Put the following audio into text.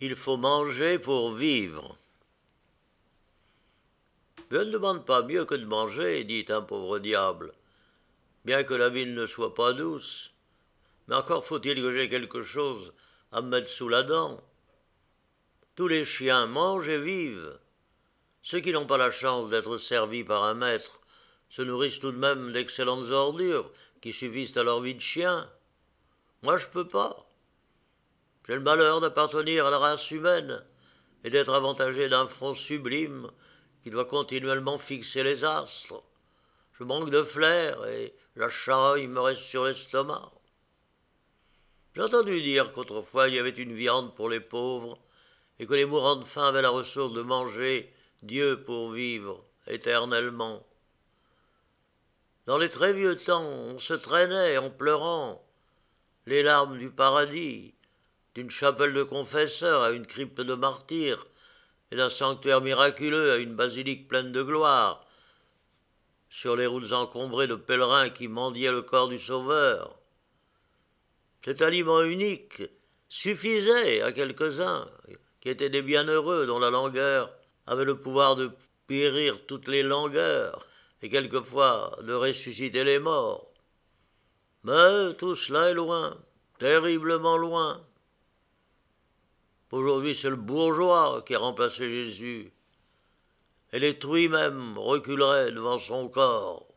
il faut manger pour vivre. Je ne demande pas mieux que de manger, dit un pauvre diable, bien que la ville ne soit pas douce. Mais encore faut-il que j'aie quelque chose à me mettre sous la dent. Tous les chiens mangent et vivent. Ceux qui n'ont pas la chance d'être servis par un maître se nourrissent tout de même d'excellentes ordures qui suffisent à leur vie de chien. Moi, je peux pas. J'ai le malheur d'appartenir à la race humaine et d'être avantagé d'un front sublime qui doit continuellement fixer les astres. Je manque de flair et la charogne me reste sur l'estomac. J'ai entendu dire qu'autrefois il y avait une viande pour les pauvres et que les mourants de faim avaient la ressource de manger Dieu pour vivre éternellement. Dans les très vieux temps, on se traînait en pleurant les larmes du paradis d'une chapelle de confesseurs à une crypte de martyrs, et d'un sanctuaire miraculeux à une basilique pleine de gloire, sur les routes encombrées de pèlerins qui mendiaient le corps du Sauveur. Cet aliment unique suffisait à quelques-uns, qui étaient des bienheureux dont la langueur avait le pouvoir de périr toutes les langueurs, et quelquefois de ressusciter les morts. Mais tout cela est loin, terriblement loin. Aujourd'hui, c'est le bourgeois qui a remplacé Jésus. Et les même reculerait devant son corps.